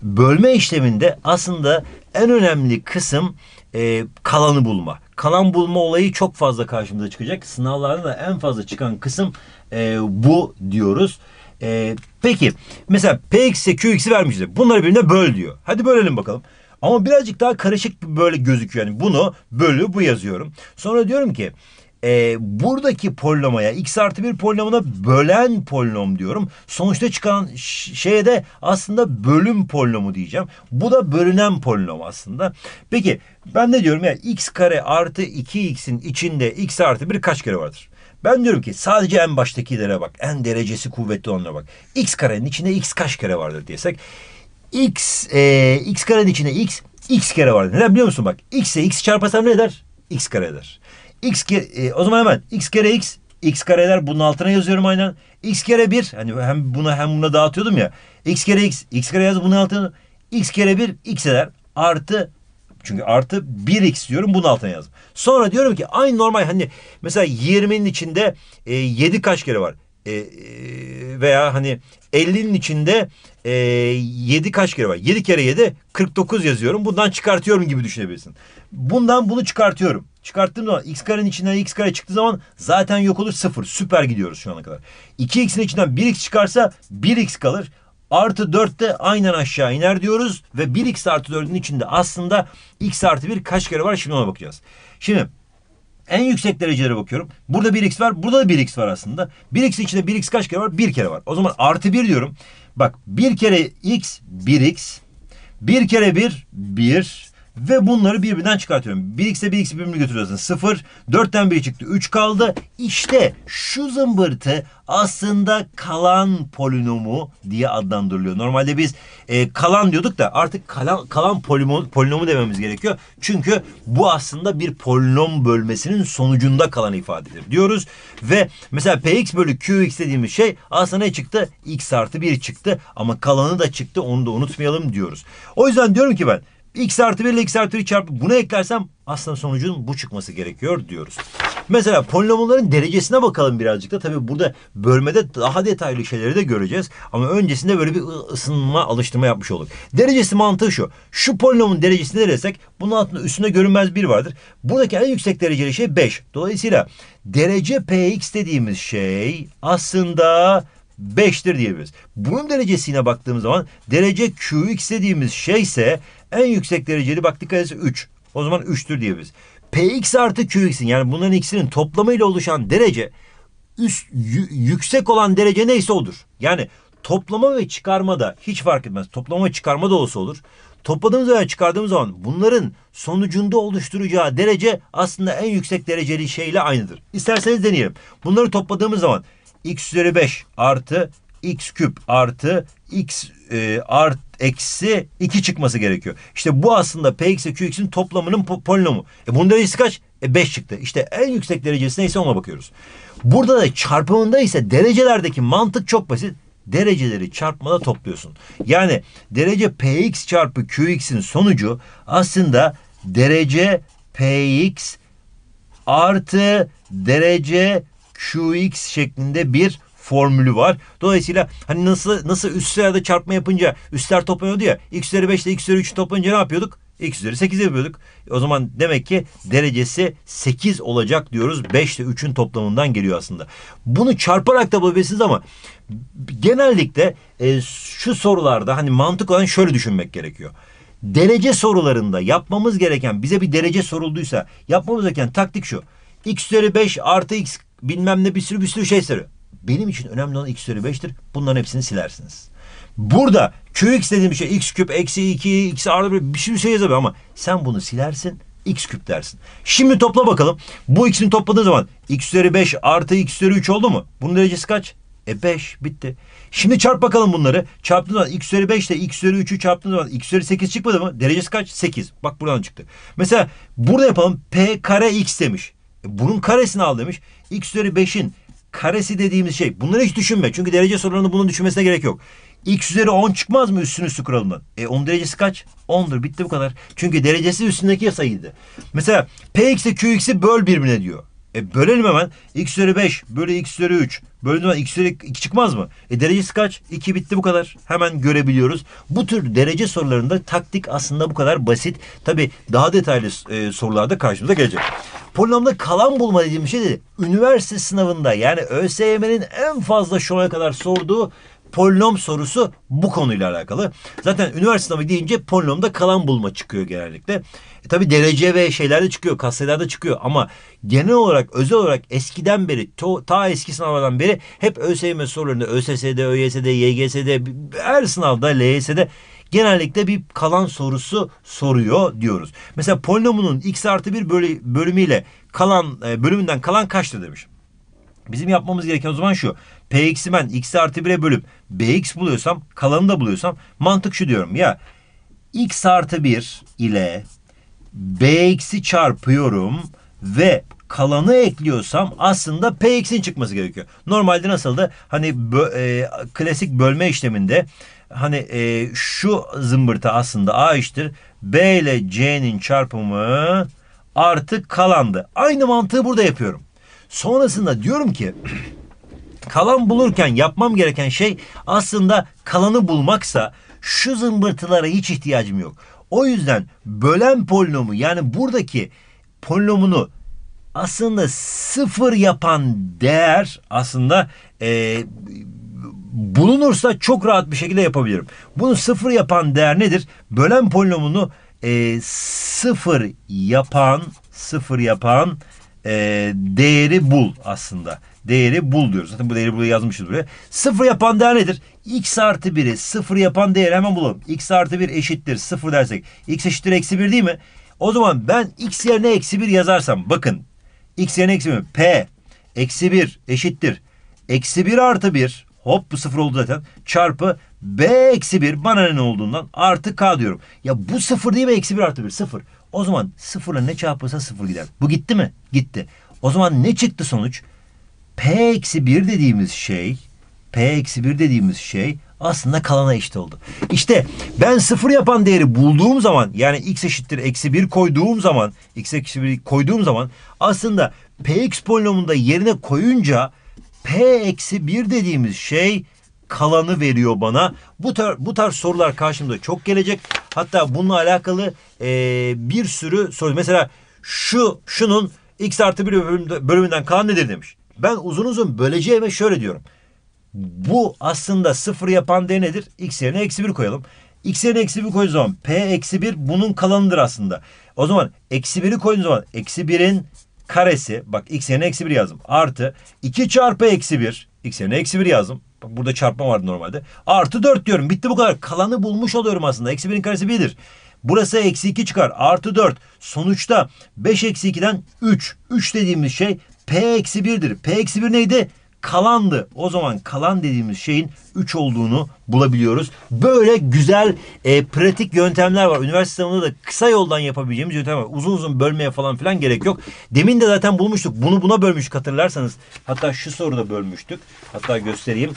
Bölme işleminde aslında en önemli kısım e, kalanı bulma. Kalan bulma olayı çok fazla karşımıza çıkacak. Sınavlarda da en fazla çıkan kısım e, bu diyoruz. E, peki mesela Px'e Qx'i vermişiz. Bunları birbirine böl diyor. Hadi bölelim bakalım. Ama birazcık daha karışık böyle gözüküyor. Yani bunu bölü bu yazıyorum. Sonra diyorum ki e, buradaki polinomaya x artı bir polinomuna bölen polinom diyorum. Sonuçta çıkan şeye de aslında bölüm polinomu diyeceğim. Bu da bölünen polinom aslında. Peki ben ne diyorum ya yani x kare artı 2x'in içinde x artı bir kaç kere vardır? Ben diyorum ki sadece en baştakilere bak. En derecesi kuvvetli olanlara bak. X karenin içinde x kaç kere vardır diyesek x e, x karenin içinde x x kere var. Neden biliyor musun bak? x'e x çarparsam ne eder? x kare eder. x kere, e, o zaman hemen x kere x x kare eder. bunun altına yazıyorum aynen. x kere 1 hani hem buna hem buna dağıtıyordum ya. x kere x x kare yaz bunun altına. x kere 1 x eder. Artı çünkü artı 1x diyorum bunun altına yazdım. Sonra diyorum ki aynı normal hani mesela 20'nin içinde e, 7 kaç kere var? E, e, veya hani 50'nin içinde e, 7 kaç kere var? 7 kere 7 49 yazıyorum. Bundan çıkartıyorum gibi düşünebilirsin. Bundan bunu çıkartıyorum. Çıkarttığım zaman x karenin içinden x kare çıktığı zaman zaten yok olur 0. Süper gidiyoruz şu ana kadar. 2x'in içinden 1x çıkarsa 1x kalır. Artı 4 de aynen aşağı iner diyoruz. Ve 1x artı 4'ün içinde aslında x artı 1 kaç kere var şimdi ona bakacağız. Şimdi en yüksek derecelere bakıyorum. Burada 1x var. Burada da 1x var aslında. 1x içinde 1x kaç kere var? 1 kere var. O zaman artı 1 diyorum. Bak 1 kere x 1x. 1 kere 1 1. Ve bunları birbirinden çıkartıyorum. 1x'e 1x'i birbirine götürüyorsun. 0, 4'ten 1 çıktı. 3 kaldı. İşte şu zımbırtı aslında kalan polinomu diye adlandırılıyor. Normalde biz e, kalan diyorduk da artık kalan, kalan polinomu, polinomu dememiz gerekiyor. Çünkü bu aslında bir polinom bölmesinin sonucunda kalan ifadedir diyoruz. Ve mesela px bölü qx dediğimiz şey aslında ne çıktı? x artı 1 çıktı ama kalanı da çıktı onu da unutmayalım diyoruz. O yüzden diyorum ki ben x artı 1 ile x artı 1 çarpı buna eklersem aslında sonucun bu çıkması gerekiyor diyoruz. Mesela polinomların derecesine bakalım birazcık da. Tabii burada bölmede daha detaylı şeyleri de göreceğiz. Ama öncesinde böyle bir ısınma, alıştırma yapmış olduk. Derecesi mantığı şu. Şu polinomun derecesini deresek bunun altında üstünde görünmez bir vardır. Buradaki en yüksek dereceli şey 5. Dolayısıyla derece px dediğimiz şey aslında 5'tir diyebiliriz. Bunun derecesine baktığımız zaman derece Qx dediğimiz şey ise en yüksek dereceli bak dikkat ederse 3. O zaman 3'tür diyebiliriz. Px artı Qx'in yani bunların ikisinin toplamıyla oluşan derece üst, yüksek olan derece neyse odur. Yani toplama ve çıkarma da hiç fark etmez. Toplama ve çıkarma da olsa olur. Topladığımız veya çıkardığımız zaman bunların sonucunda oluşturacağı derece aslında en yüksek dereceli şeyle aynıdır. İsterseniz deneyelim. Bunları topladığımız zaman x üzeri 5 artı x küp artı x e, art eksi 2 çıkması gerekiyor. İşte bu aslında px ve qx'in toplamının polinomu. E bunun derecesi kaç? E 5 çıktı. İşte en yüksek derecesi neyse ona bakıyoruz. Burada da çarpımında ise derecelerdeki mantık çok basit. Dereceleri çarpmada topluyorsun. Yani derece px çarpı qx'in sonucu aslında derece px artı derece QX şeklinde bir formülü var. Dolayısıyla hani nasıl nasıl üstlerde çarpma yapınca üstler toplanıyordu ya. X üzeri 5 ile X üzeri 3 toplanınca ne yapıyorduk? X üzeri 8 yapıyorduk. O zaman demek ki derecesi 8 olacak diyoruz. 5 ile 3'ün toplamından geliyor aslında. Bunu çarparak da bulabilirsiniz ama genellikle e, şu sorularda hani mantık olan şöyle düşünmek gerekiyor. Derece sorularında yapmamız gereken bize bir derece sorulduysa yapmamız gereken taktik şu. X üzeri 5 artı X bilmem ne bir sürü bir sürü şey söylüyor. Benim için önemli olan x üzeri 5'tir. Bunların hepsini silersiniz. Burada qx dediğim şey x küp eksi 2 x artı 1 bir sürü şey yazabilir ama sen bunu silersin x küp dersin. Şimdi topla bakalım. Bu x'ini topladığı zaman x üzeri 5 artı x üzeri 3 oldu mu? Bunun derecesi kaç? E 5 bitti. Şimdi çarp bakalım bunları. Çarptığın zaman x üzeri 5 ile x üzeri 3'ü çarptığın zaman x üzeri 8 çıkmadı mı? Derecesi kaç? 8. Bak buradan çıktı. Mesela burada yapalım. P kare x demiş. E bunun karesini al demiş x üzeri 5'in karesi dediğimiz şey. Bunları hiç düşünme. Çünkü derece sorularında bunun düşünmesine gerek yok. X üzeri 10 çıkmaz mı üstün üstü kuralından? E 10 derecesi kaç? 10'dur. Bitti bu kadar. Çünkü derecesi üstündeki sayıydı. Mesela Px ile Qx'i böl birbirine diyor. E bölelim hemen. X üzeri 5 bölü X üzeri 3 Bölündüğünden ikisi iki çıkmaz mı? E derecesi kaç? 2 bitti bu kadar. Hemen görebiliyoruz. Bu tür derece sorularında taktik aslında bu kadar basit. Tabi daha detaylı e, sorularda karşımıza gelecek. Polinomda kalan bulma dediğim şey de üniversite sınavında yani ÖSYM'nin en fazla şu ana kadar sorduğu polinom sorusu bu konuyla alakalı. Zaten üniversite sınavı deyince polinomda kalan bulma çıkıyor genellikle. E tabii derece ve şeyler de çıkıyor. Kaselerde çıkıyor. Ama genel olarak özel olarak eskiden beri to, ta eski sınavlardan beri hep ÖSYM sorularında ÖSS'de, ÖYS'de, YGS'de her sınavda LYS'de genellikle bir kalan sorusu soruyor diyoruz. Mesela polinomunun x artı 1 bölü, bölümüyle kalan e, bölümünden kalan kaçtır demiş. Bizim yapmamız gereken o zaman şu. Px'i ben x artı 1'e bölüp bx buluyorsam kalanını da buluyorsam mantık şu diyorum ya x artı 1 ile bx'i çarpıyorum ve kalanı ekliyorsam aslında px'in çıkması gerekiyor. Normalde nasıldı? Hani bö, e, klasik bölme işleminde hani e, şu zımbırtı aslında a iştir. b ile c'nin çarpımı artı kalandı. Aynı mantığı burada yapıyorum. Sonrasında diyorum ki kalan bulurken yapmam gereken şey aslında kalanı bulmaksa şu zımbırtılara hiç ihtiyacım yok. O yüzden bölen polinomu yani buradaki polinomunu aslında sıfır yapan değer aslında e, bulunursa çok rahat bir şekilde yapabilirim. Bunu sıfır yapan değer nedir? Bölen polinomunu e, sıfır yapan sıfır yapan e, değeri bul aslında. Değeri bul diyoruz. Zaten bu değeri buraya yazmışız buraya. Sıfır yapan değer nedir? X artı 1'i sıfır yapan değer hemen bulalım. X artı 1 eşittir sıfır dersek. X eşittir eksi 1 değil mi? O zaman ben X yerine eksi 1 yazarsam bakın. X yerine eksi 1 P eksi 1 eşittir. Eksi 1 artı 1 hop bu sıfır oldu zaten. Çarpı B eksi 1 bana ne olduğundan artı K diyorum. Ya bu sıfır değil mi? Eksi 1 artı 1 sıfır. O zaman sıfırla ne çarpılsa sıfır gider. Bu gitti mi? Gitti. O zaman ne çıktı sonuç? P eksi 1 dediğimiz şey P eksi 1 dediğimiz şey aslında kalana eşit oldu. İşte ben sıfır yapan değeri bulduğum zaman yani x eşittir eksi 1 koyduğum zaman x eksi 1 koyduğum zaman aslında px polinomunda yerine koyunca p eksi 1 dediğimiz şey kalanı veriyor bana. Bu, tar bu tarz sorular karşımda çok gelecek. Hatta bununla alakalı e, bir sürü soru. Mesela şu şunun x artı bir bölümünden kalan nedir demiş. Ben uzun uzun böleceğime şöyle diyorum. Bu aslında sıfır yapan d nedir? x yerine eksi bir koyalım. x yerine eksi bir koyduğun zaman p eksi bir bunun kalanıdır aslında. O zaman eksi biri koyduğun zaman eksi birin karesi bak x yerine eksi 1 yazdım. Artı 2 çarpı eksi 1 x yerine eksi 1 yazdım. Bak burada çarpma vardı normalde. Artı 4 diyorum. Bitti bu kadar. Kalanı bulmuş oluyorum aslında. Eksi 1'in karesi 1'dir. Burası eksi 2 çıkar. Artı 4. Sonuçta 5 eksi 2'den 3. 3 dediğimiz şey p eksi 1'dir. p eksi 1 neydi? kalandı. O zaman kalan dediğimiz şeyin 3 olduğunu bulabiliyoruz. Böyle güzel e, pratik yöntemler var. Üniversite sınavında da kısa yoldan yapabileceğimiz yöntem var. Uzun uzun bölmeye falan filan gerek yok. Demin de zaten bulmuştuk. Bunu buna bölmüş. hatırlarsanız. Hatta şu soruda bölmüştük. Hatta göstereyim.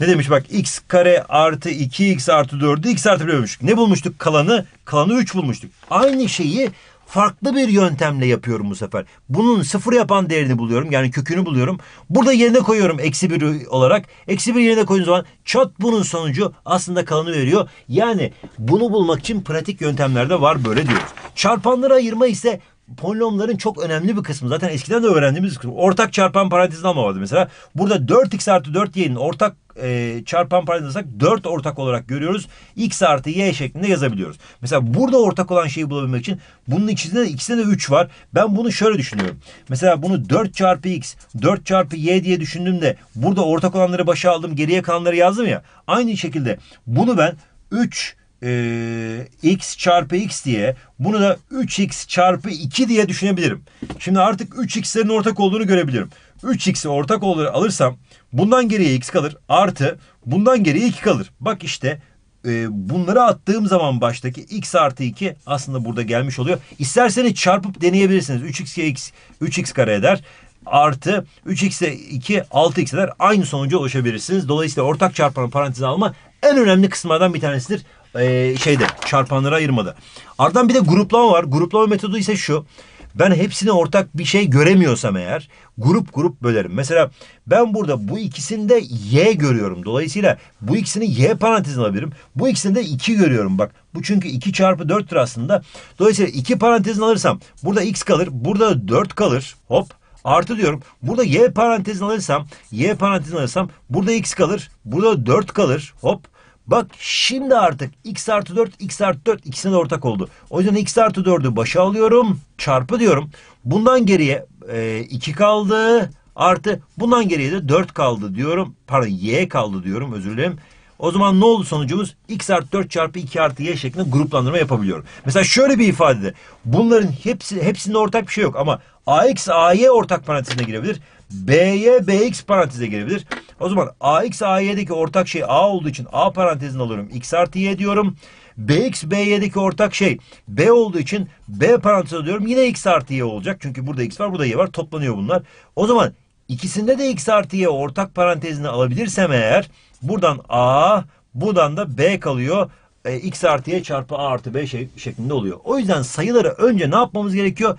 Ne demiş bak x kare artı 2x artı 4'ü x artı 1 bölmüştük. Ne bulmuştuk kalanı? Kalanı 3 bulmuştuk. Aynı şeyi farklı bir yöntemle yapıyorum bu sefer. Bunun sıfır yapan değerini buluyorum. Yani kökünü buluyorum. Burada yerine koyuyorum eksi bir olarak. Eksi bir yerine koyduğum zaman çat bunun sonucu aslında kalanı veriyor. Yani bunu bulmak için pratik yöntemlerde var böyle diyoruz. Çarpanları ayırma ise polinomların çok önemli bir kısmı zaten eskiden de öğrendiğimiz kısmı. Ortak çarpan parantezlama vardı mesela. Burada 4x artı 4y'nin ortak e, çarpan parantezlasak 4 ortak olarak görüyoruz. x artı y şeklinde yazabiliyoruz. Mesela burada ortak olan şeyi bulabilmek için bunun içinde ikisinde de 3 var. Ben bunu şöyle düşünüyorum. Mesela bunu 4 çarpı x, 4 çarpı y diye düşündüğümde burada ortak olanları başa aldım geriye kalanları yazdım ya. Aynı şekilde bunu ben 3 e, x çarpı x diye bunu da 3x çarpı 2 diye düşünebilirim. Şimdi artık 3x'lerin ortak olduğunu görebilirim. 3x'i ortak olarak alırsam bundan geriye x kalır artı bundan geriye 2 kalır. Bak işte e, bunları attığım zaman baştaki x artı 2 aslında burada gelmiş oluyor. İsterseniz çarpıp deneyebilirsiniz. 3x x 3x kare eder artı 3 x ile 2 6x eder. Aynı sonuca ulaşabilirsiniz. Dolayısıyla ortak çarpanın parantezi alma en önemli kısımlardan bir tanesidir. Ee, şeyde çarpanları ayırmadı. Ardından bir de gruplama var. Gruplama metodu ise şu. Ben hepsini ortak bir şey göremiyorsam eğer grup grup bölerim. Mesela ben burada bu ikisinde Y görüyorum. Dolayısıyla bu ikisini Y parantezine alabilirim. Bu ikisini de 2 görüyorum bak. Bu çünkü 2 çarpı 4'tür aslında. Dolayısıyla 2 parantezine alırsam burada X kalır. Burada 4 kalır. Hop artı diyorum. Burada y parantezini alırsam, y parantezini alırsam burada x kalır. Burada 4 kalır. Hop. Bak şimdi artık x artı 4, x artı 4 ikisine ortak oldu. O yüzden x artı 4'ü başa alıyorum. Çarpı diyorum. Bundan geriye e, 2 kaldı. Artı bundan geriye de 4 kaldı diyorum. Pardon y kaldı diyorum özür dilerim. O zaman ne oldu sonucumuz? x artı 4 çarpı 2 artı y şeklinde gruplandırma yapabiliyorum. Mesela şöyle bir ifadede bunların hepsi, hepsinin ortak bir şey yok ama ax ay ortak parantezine girebilir. B'ye Bx paranteze gelebilir. O zaman Ax ay'deki ortak şey A olduğu için A parantezini alıyorum. X artı Y diyorum. Bx by'deki ortak şey B olduğu için B parantez alıyorum. Yine X artı Y olacak. Çünkü burada X var burada Y var. Toplanıyor bunlar. O zaman ikisinde de X artı Y ortak parantezini alabilirsem eğer buradan A buradan da B kalıyor e, x artı y çarpı a artı b şey, şeklinde oluyor. O yüzden sayıları önce ne yapmamız gerekiyor?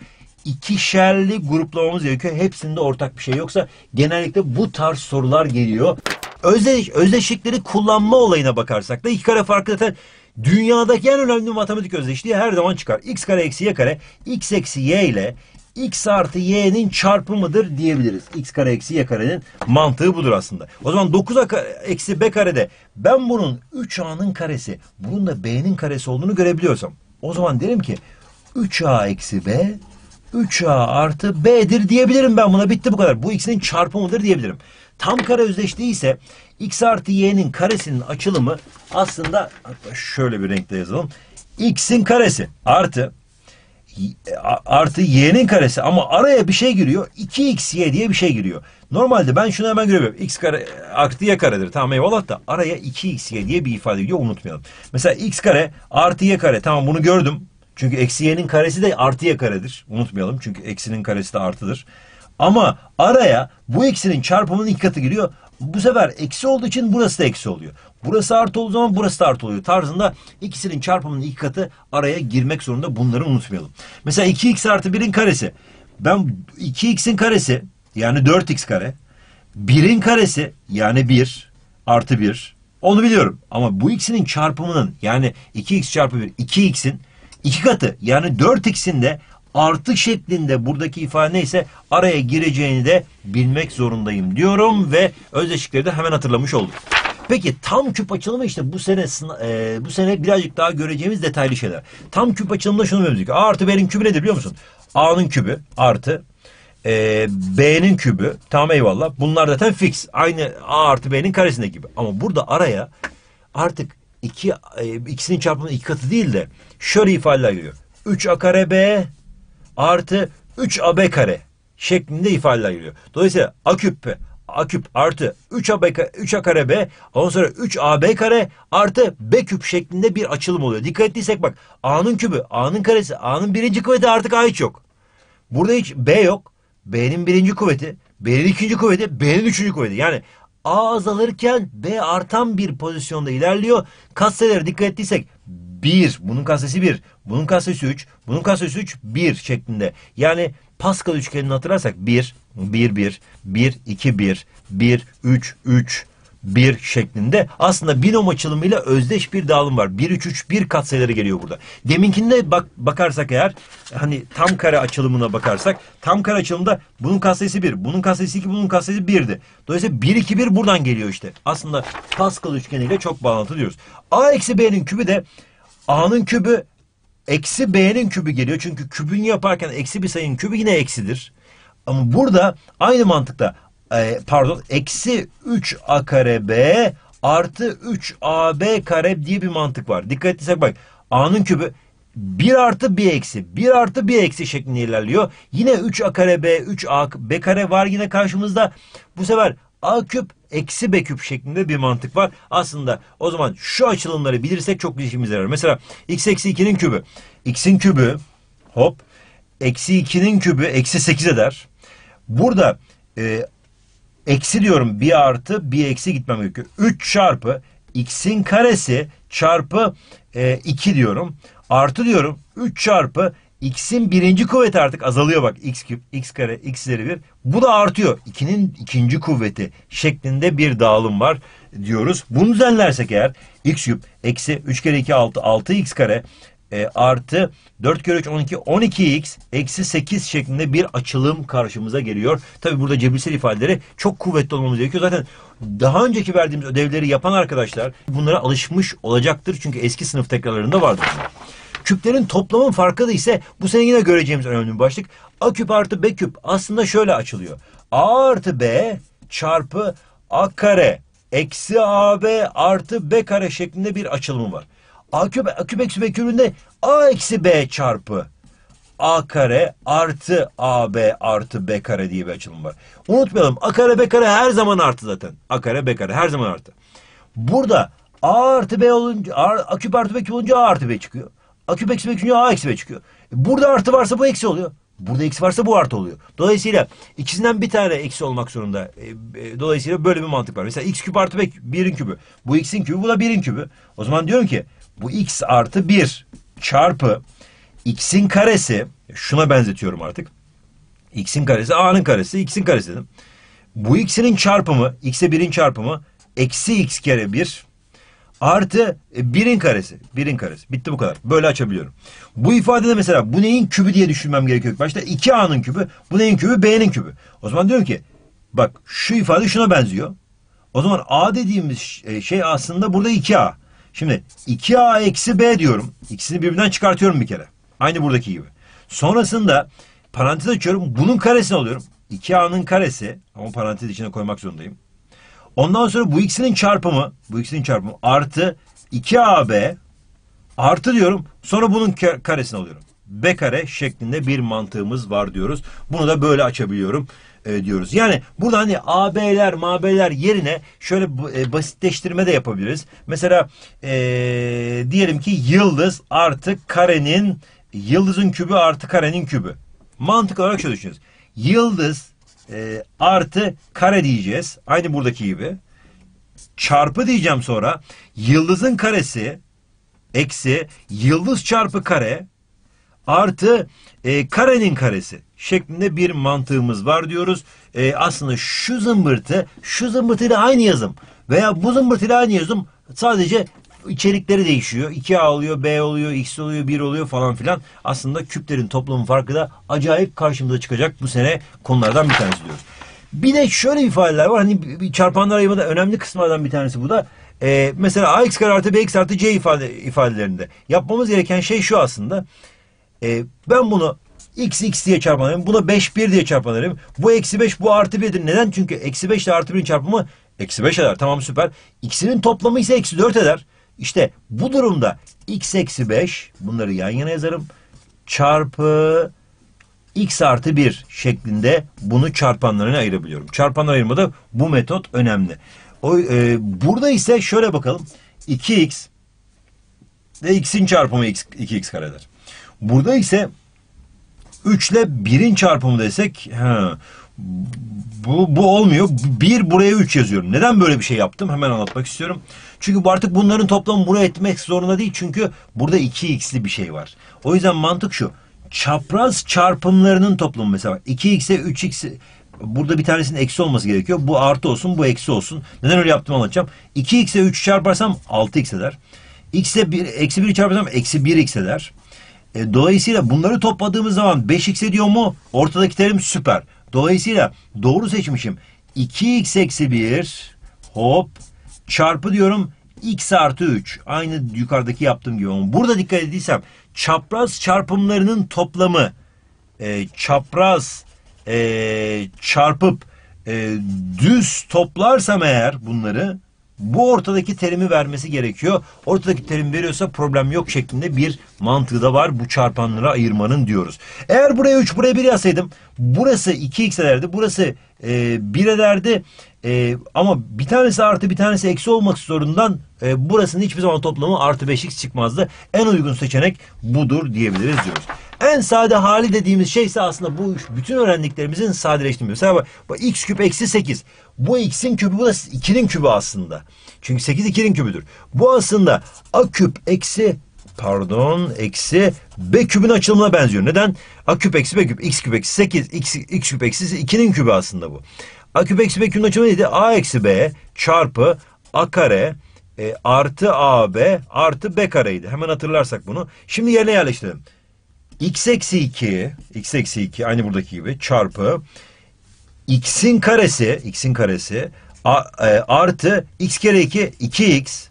ikişerli gruplamamız gerekiyor. Hepsinde ortak bir şey yoksa genellikle bu tarz sorular geliyor. Özdeş, özdeşlikleri kullanma olayına bakarsak da iki kare farkı zaten dünyadaki en önemli matematik özdeşliği her zaman çıkar. x kare eksi y kare x eksi y ile x artı y'nin çarpımıdır diyebiliriz. x kare eksi y karenin mantığı budur aslında. O zaman 9 eksi b karede ben bunun 3a'nın karesi, bunun da b'nin karesi olduğunu görebiliyorsam o zaman derim ki 3a eksi b 3A artı B'dir diyebilirim ben buna. Bitti bu kadar. Bu ikisinin çarpımıdır diyebilirim. Tam kare özdeşliği ise X artı Y'nin karesinin açılımı aslında hatta şöyle bir renkte yazalım. X'in karesi artı artı y'nin karesi ama araya bir şey giriyor. 2xy diye bir şey giriyor. Normalde ben şunu hemen görüyorum. x kare artı y karedir. Tamam eyvallah da araya 2xy diye bir ifade geliyor Unutmayalım. Mesela x kare artı y kare. Tamam bunu gördüm. Çünkü eksi y'nin karesi de artı y karedir. Unutmayalım çünkü eksinin karesi de artıdır. Ama araya bu eksinin çarpımının iki katı giriyor. Bu sefer eksi olduğu için burası da eksi oluyor. Burası artı olduğu zaman burası da artı oluyor. Tarzında ikisinin çarpımının iki katı araya girmek zorunda. Bunları unutmayalım. Mesela 2x artı 1'in karesi. Ben 2x'in karesi yani 4x kare. 1'in karesi yani 1 artı 1. Onu biliyorum. Ama bu ikisinin çarpımının yani 2x çarpı 1 2x'in iki katı yani 4x'inde artı şeklinde buradaki ifade neyse araya gireceğini de bilmek zorundayım diyorum ve özdeşlikleri de hemen hatırlamış olduk. Peki tam küp açılımı işte bu sene e, bu sene birazcık daha göreceğimiz detaylı şeyler. Tam küp açılımında şunu mevcut. A artı B'nin kübü nedir biliyor musun? A'nın kübü artı e, B'nin kübü tamam eyvallah bunlar zaten fix. Aynı A artı B'nin karesinde gibi. Ama burada araya artık iki, e, ikisinin çarpımının iki katı değil de şöyle ifadeler geliyor. 3a kare b artı 3ab kare şeklinde ifadeler geliyor. Dolayısıyla a küp a küp artı 3ab a 3a kare b ondan sonra 3ab kare artı b küp şeklinde bir açılım oluyor. Dikkat ettiysek bak a'nın kübü, a'nın karesi, a'nın birinci kuvveti artık a hiç yok. Burada hiç b yok. b'nin birinci kuvveti, b'nin ikinci kuvveti, b'nin üçüncü kuvveti. Yani A azalırken B artan bir pozisyonda ilerliyor. Kastelere dikkat ettiysek 1, bunun kastesi 1, bunun kastesi 3, bunun kastesi 3, 1 şeklinde. Yani Pascal üçgenini hatırlarsak 1, 1, 1, 1, 2, 1, 1, 3, 3, 1 şeklinde aslında binom açılımıyla özdeş bir dağılım var. 1 3 3 1 katsayıları geliyor burada. Deminkinde bak bakarsak eğer hani tam kare açılımına bakarsak tam kare açılımda bunun katsayısı 1, bunun katsayısı 2, bunun katsayısı 1'di. Dolayısıyla 1 2 1 buradan geliyor işte. Aslında Pascal üçgeniyle çok bağlantılı diyoruz. A eksi B'nin kübü de A'nın kübü eksi B'nin kübü geliyor. Çünkü kübünü yaparken eksi bir sayının kübü yine eksidir. Ama burada aynı mantıkta e, pardon eksi 3 a kare b artı 3 ab kare diye bir mantık var. Dikkat etsek bak a'nın kübü 1 artı 1 eksi 1 artı 1 eksi şeklinde ilerliyor. Yine 3 a kare b 3 a b kare var yine karşımızda. Bu sefer a küp eksi b küp şeklinde bir mantık var. Aslında o zaman şu açılımları bilirsek çok işimize yarar. Mesela x eksi 2'nin kübü. x'in kübü hop eksi 2'nin kübü eksi 8 eder. Burada e, eksi diyorum bir artı bir eksi gitmem gerekiyor. 3 çarpı x'in karesi çarpı e, 2 diyorum. Artı diyorum 3 çarpı x'in birinci kuvveti artık azalıyor bak x küp x kare x üzeri 1 bu da artıyor 2'nin ikinci kuvveti şeklinde bir dağılım var diyoruz. Bunu düzenlersek eğer x küp eksi 3 kere 2 6 6 x kare e, artı 4 kere 3 12 12x eksi 8 şeklinde bir açılım karşımıza geliyor. Tabi burada cebirsel ifadeleri çok kuvvetli olmamız gerekiyor. Zaten daha önceki verdiğimiz ödevleri yapan arkadaşlar bunlara alışmış olacaktır. Çünkü eski sınıf tekrarlarında vardır. Küplerin toplamın farkı da ise bu sene yine göreceğimiz önemli bir başlık. A küp artı B küp aslında şöyle açılıyor. A artı B çarpı A kare eksi AB artı B kare şeklinde bir açılımı var. A küp, A küp eksi B küpünde A eksi B çarpı A kare artı AB artı B kare diye bir açılım var. Unutmayalım A kare B kare her zaman artı zaten. A kare B kare her zaman artı. Burada A artı B olunca A, A küp artı B küp olunca A artı B çıkıyor. A küp eksi B küp A eksi B çıkıyor. E burada artı varsa bu eksi oluyor. Burada eksi varsa bu artı oluyor. Dolayısıyla ikisinden bir tane eksi olmak zorunda. E, e, dolayısıyla böyle bir mantık var. Mesela x küp artı b birin kübü. Bu x'in kübü bu da birin kübü. O zaman diyorum ki bu x artı 1 çarpı x'in karesi şuna benzetiyorum artık. x'in karesi a'nın karesi x'in karesi dedim. Bu x'in çarpımı x'e 1'in çarpımı eksi x kere 1 artı 1'in karesi. 1'in karesi. Bitti bu kadar. Böyle açabiliyorum. Bu ifadede mesela bu neyin kübü diye düşünmem gerekiyor başta. 2a'nın kübü. Bu neyin kübü? b'nin kübü. O zaman diyorum ki bak şu ifade şuna benziyor. O zaman a dediğimiz e, şey aslında burada 2a. Şimdi 2a eksi b diyorum. İkisini birbirinden çıkartıyorum bir kere. Aynı buradaki gibi. Sonrasında parantez açıyorum. Bunun karesini alıyorum. 2a'nın karesi ama parantez içine koymak zorundayım. Ondan sonra bu ikisinin çarpımı, bu ikisinin çarpımı artı 2AB artı diyorum. Sonra bunun karesini alıyorum. B kare şeklinde bir mantığımız var diyoruz. Bunu da böyle açabiliyorum e, diyoruz. Yani burada hani AB'ler, MAB'ler yerine şöyle e, basitleştirme de yapabiliriz. Mesela e, diyelim ki yıldız artı karenin yıldızın kübü artı karenin kübü. Mantık olarak şöyle düşünüyoruz. Yıldız e, artı kare diyeceğiz. Aynı buradaki gibi. Çarpı diyeceğim sonra. Yıldızın karesi eksi yıldız çarpı kare artı e, karenin karesi şeklinde bir mantığımız var diyoruz. E, aslında şu zımbırtı, şu zımbırtıyla aynı yazım veya bu zımbırtıyla aynı yazım sadece içerikleri değişiyor. 2A oluyor, B oluyor, X oluyor, 1 oluyor falan filan. Aslında küplerin toplamı farkı da acayip karşımıza çıkacak bu sene konulardan bir tanesi diyoruz. Bir de şöyle ifadeler var. Hani çarpanlar ayırmada önemli kısımlardan bir tanesi bu da. Ee, mesela AX kare artı BX artı C ifade, ifadelerinde. Yapmamız gereken şey şu aslında. Ee, ben bunu x x diye çarpanlarım. Buna 5 1 diye çarpanlarım. Bu eksi 5 bu artı 1'dir. Neden? Çünkü eksi 5 ile artı 1'in çarpımı eksi 5 eder. Tamam süper. X'inin toplamı ise eksi 4 eder. İşte bu durumda x eksi 5 bunları yan yana yazarım. Çarpı x artı 1 şeklinde bunu çarpanlarına ayırabiliyorum. Çarpanlar ayırmada bu metot önemli. O, e, burada ise şöyle bakalım. 2x ve x'in çarpımı 2x kare eder. Burada ise 3 ile 1'in çarpımı desek he, bu, bu olmuyor. 1 buraya 3 yazıyorum. Neden böyle bir şey yaptım? Hemen anlatmak istiyorum. Çünkü artık bunların toplamı buraya etmek zorunda değil. Çünkü burada 2x'li bir şey var. O yüzden mantık şu. Çapraz çarpımlarının toplamı mesela 2x'e 3x'e burada bir tanesinin eksi olması gerekiyor. Bu artı olsun, bu eksi olsun. Neden öyle yaptım anlatacağım. 2x'e 3 çarparsam 6x eder. x'e 1, eksi 1 çarparsam eksi 1x eder. E, dolayısıyla bunları topladığımız zaman 5x ediyor mu? Ortadaki terim süper. Dolayısıyla doğru seçmişim. 2x eksi 1 hop çarpı diyorum x artı 3. Aynı yukarıdaki yaptığım gibi. burada dikkat ediysem çapraz çarpımlarının toplamı e, çapraz e, çarpıp e, düz toplarsam eğer bunları bu ortadaki terimi vermesi gerekiyor. Ortadaki terim veriyorsa problem yok şeklinde bir mantığı da var bu çarpanlara ayırmanın diyoruz. Eğer buraya 3 buraya 1 yazsaydım burası 2x ederdi burası e, 1 ederdi e, ama bir tanesi artı bir tanesi eksi olmak zorundan e, burasının hiçbir zaman toplamı artı 5x çıkmazdı. En uygun seçenek budur diyebiliriz diyoruz. En sade hali dediğimiz şey ise aslında bu bütün öğrendiklerimizin sadeleştirmesi. Mesela bak, bak x küp eksi 8. Bu x'in kübü bu da 2'nin kübü aslında. Çünkü 8 2'nin kübüdür. Bu aslında a küp eksi pardon eksi b kübün açılımına benziyor. Neden? a küp eksi b küp x küp eksi 8 x, x küp eksi 2'nin kübü aslında bu. a küp eksi b kübün açılımı neydi? a eksi b çarpı a kare e, artı ab artı b kareydi. Hemen hatırlarsak bunu. Şimdi yerine yerleştirelim x eksi 2 x eksi 2 aynı buradaki gibi çarpı x'in karesi x'in karesi a, e, artı x kere 2 2x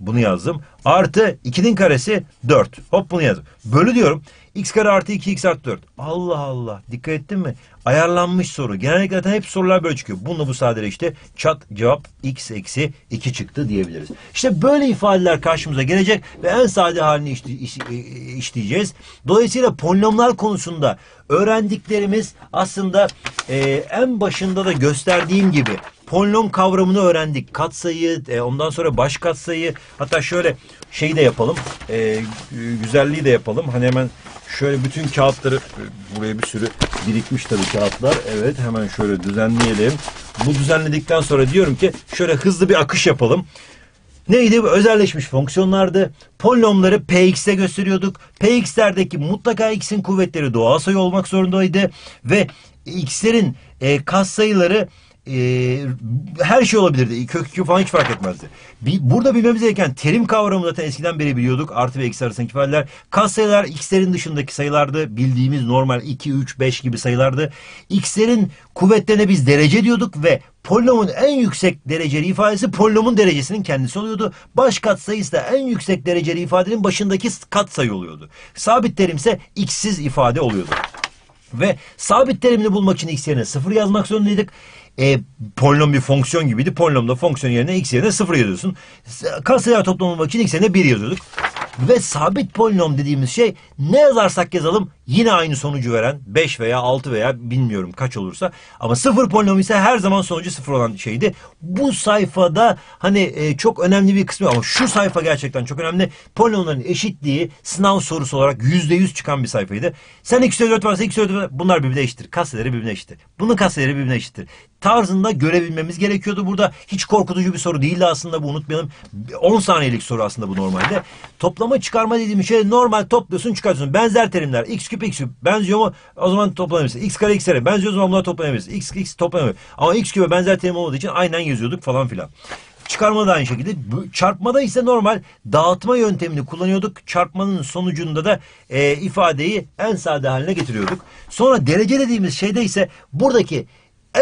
bunu yazdım. Artı 2'nin karesi 4. Hop bunu yazdım. Bölü diyorum. X kare artı 2 X artı 4. Allah Allah. Dikkat ettin mi? Ayarlanmış soru. Genellikle zaten hep sorular böyle çıkıyor. Bununla bu sadece işte Çat cevap X eksi 2 çıktı diyebiliriz. İşte böyle ifadeler karşımıza gelecek ve en sade halini işle, iş, e, işleyeceğiz. Dolayısıyla polinomlar konusunda öğrendiklerimiz aslında e, en başında da gösterdiğim gibi polinom kavramını öğrendik. Katsayı, e, ondan sonra baş katsayı. Hatta şöyle şeyi de yapalım. E, e güzelliği de yapalım. Hani hemen Şöyle bütün kağıtları, buraya bir sürü birikmiş tabii kağıtlar. Evet hemen şöyle düzenleyelim. Bu düzenledikten sonra diyorum ki şöyle hızlı bir akış yapalım. Neydi? bu? Özelleşmiş fonksiyonlardı. Polinomları px'te gösteriyorduk. px'lerdeki mutlaka x'in kuvvetleri doğal sayı olmak zorundaydı. Ve x'lerin e, kas sayıları e, her şey olabilirdi. Kök kök falan hiç fark etmezdi. Bir, burada bilmemiz gereken terim kavramı zaten eskiden beri biliyorduk. Artı ve eksi arasındaki ifadeler. Kas sayılar x'lerin dışındaki sayılardı. Bildiğimiz normal 2, 3, 5 gibi sayılardı. X'lerin kuvvetlerine biz derece diyorduk ve polinomun en yüksek dereceli ifadesi polinomun derecesinin kendisi oluyordu. Baş katsayısı da en yüksek dereceli ifadenin başındaki katsayı oluyordu. Sabit ise x'siz ifade oluyordu. Ve sabit terimini bulmak için x yerine sıfır yazmak zorundaydık e, polinom bir fonksiyon gibiydi. Polinomda fonksiyon yerine x yerine 0 yazıyorsun. Katsayılar toplamı için x yerine 1 yazıyorduk. Ve sabit polinom dediğimiz şey ne yazarsak yazalım yine aynı sonucu veren 5 veya 6 veya bilmiyorum kaç olursa. Ama sıfır polinom ise her zaman sonucu sıfır olan şeydi. Bu sayfada hani e, çok önemli bir kısmı ama şu sayfa gerçekten çok önemli. Polinomların eşitliği sınav sorusu olarak %100 çıkan bir sayfaydı. Sen 2 üzeri 4 varsa 2 üzeri 4 bunlar birbirine eşittir. Kaseleri birbirine eşittir. Bunun kaseleri birbirine eşittir. Tarzında görebilmemiz gerekiyordu burada. Hiç korkutucu bir soru değildi aslında bu unutmayalım. 10 saniyelik soru aslında bu normalde. Toplam Toplama çıkarma dediğim şey normal topluyorsun çıkartıyorsun. Benzer terimler. X küp x küp. Benziyor mu? O zaman toplanabilirsin. X kare x kare. Benziyor o zaman bunlar toplanabiliriz. X x toplanabilir. Ama x küp benzer terim olmadığı için aynen yazıyorduk falan filan. Çıkarma da aynı şekilde. Çarpmada ise normal dağıtma yöntemini kullanıyorduk. Çarpmanın sonucunda da e, ifadeyi en sade haline getiriyorduk. Sonra derece dediğimiz şeyde ise buradaki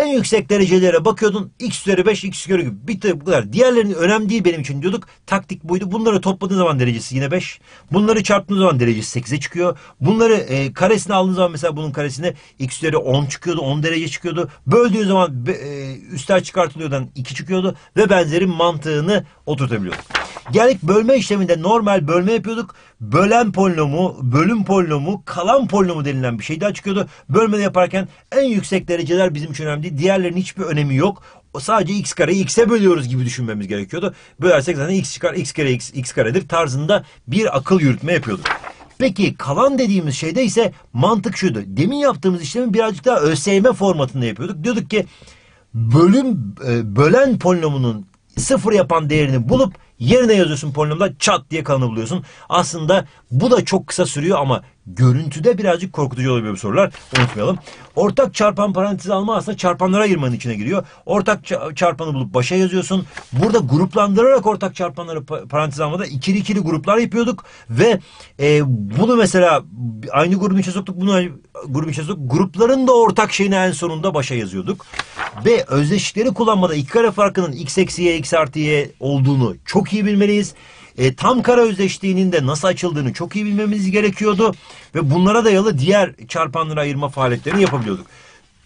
en yüksek derecelere bakıyordun. X üzeri 5, X üzeri gibi. Bitti bu kadar. Diğerlerinin önemli değil benim için diyorduk. Taktik buydu. Bunları topladığın zaman derecesi yine 5. Bunları çarptığın zaman derecesi 8'e çıkıyor. Bunları e, karesine aldığın zaman mesela bunun karesine X üzeri 10 çıkıyordu. 10 derece çıkıyordu. Böldüğü zaman e, üstler çıkartılıyordan 2 çıkıyordu. Ve benzeri mantığını oturtabiliyorduk. Geldik bölme işleminde normal bölme yapıyorduk. Bölen polinomu, bölüm polinomu, kalan polinomu denilen bir şey daha çıkıyordu. Bölmede yaparken en yüksek dereceler bizim için önemli diğerlerinin hiçbir önemi yok. O sadece x kare x'e bölüyoruz gibi düşünmemiz gerekiyordu. Bölersek zaten x çıkar x kare x, x karedir tarzında bir akıl yürütme yapıyorduk. Peki kalan dediğimiz şeyde ise mantık şuydu. Demin yaptığımız işlemi birazcık daha ÖSYM formatında yapıyorduk. Diyorduk ki bölüm e, bölen polinomunun sıfır yapan değerini bulup yerine yazıyorsun polinomda çat diye kalanı buluyorsun. Aslında bu da çok kısa sürüyor ama görüntüde birazcık korkutucu olabiliyor bu sorular. Unutmayalım. Ortak çarpan parantezi alma aslında çarpanlara ayırmanın içine giriyor. Ortak çarpanı bulup başa yazıyorsun. Burada gruplandırarak ortak çarpanları parantez almada ikili ikili gruplar yapıyorduk ve e, bunu mesela aynı grubun içine soktuk, bunu grubun içine soktuk. Grupların da ortak şeyini en sonunda başa yazıyorduk. Ve özdeşlikleri kullanmada iki kare farkının x eksi y, x artı y olduğunu çok iyi bilmeliyiz e, tam kara özdeşliğinin de nasıl açıldığını çok iyi bilmemiz gerekiyordu. Ve bunlara dayalı diğer çarpanları ayırma faaliyetlerini yapabiliyorduk.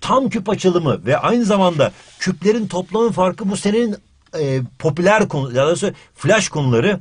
Tam küp açılımı ve aynı zamanda küplerin toplamı farkı bu senenin e, popüler konu, ya da flash konuları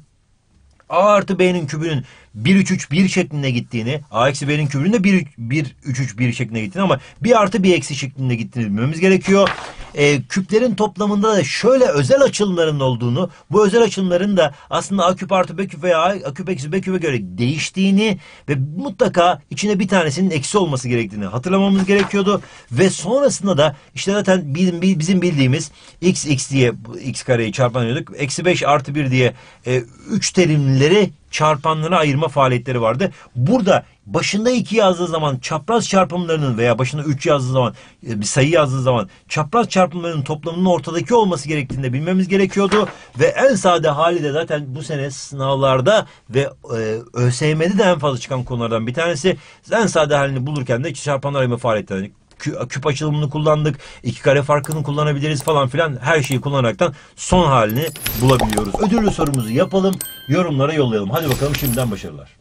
A artı B'nin kübünün 1-3-3-1 şeklinde gittiğini, A eksi B'nin kübünde de 1-3-3-1 şeklinde gittiğini ama bir artı bir eksi şeklinde gittiğini bilmemiz gerekiyor. E, küplerin toplamında da şöyle özel açılımların olduğunu, bu özel açılımların da aslında A küp artı B küp veya A küp eksi B küpe göre değiştiğini ve mutlaka içine bir tanesinin eksi olması gerektiğini hatırlamamız gerekiyordu. Ve sonrasında da işte zaten bizim bildiğimiz x x diye x kareyi çarpanıyorduk. Eksi 5 artı 1 diye 3 e, terimleri çarpanlara ayırma faaliyetleri vardı. Burada başında 2 yazdığı zaman çapraz çarpımlarının veya başında 3 yazdığı zaman e, bir sayı yazdığı zaman çapraz çarpımlarının toplamının ortadaki olması gerektiğini de bilmemiz gerekiyordu. Ve en sade hali de zaten bu sene sınavlarda ve e, ÖSYM'de de en fazla çıkan konulardan bir tanesi. En sade halini bulurken de çarpanlar ayırma faaliyetlerini küp açılımını kullandık. iki kare farkını kullanabiliriz falan filan. Her şeyi kullanaraktan son halini bulabiliyoruz. Ödüllü sorumuzu yapalım. Yorumlara yollayalım. Hadi bakalım şimdiden başarılar.